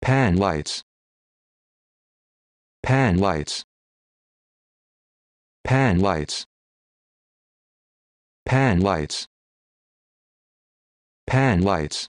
Pan lights. Pan lights. Pan lights. Pan lights. Pan lights.